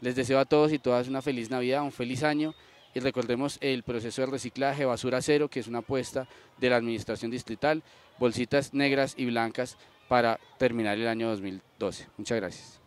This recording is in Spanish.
Les deseo a todos y todas una feliz Navidad, un feliz año y recordemos el proceso de reciclaje basura cero, que es una apuesta de la Administración Distrital, bolsitas negras y blancas para terminar el año 2012. Muchas gracias.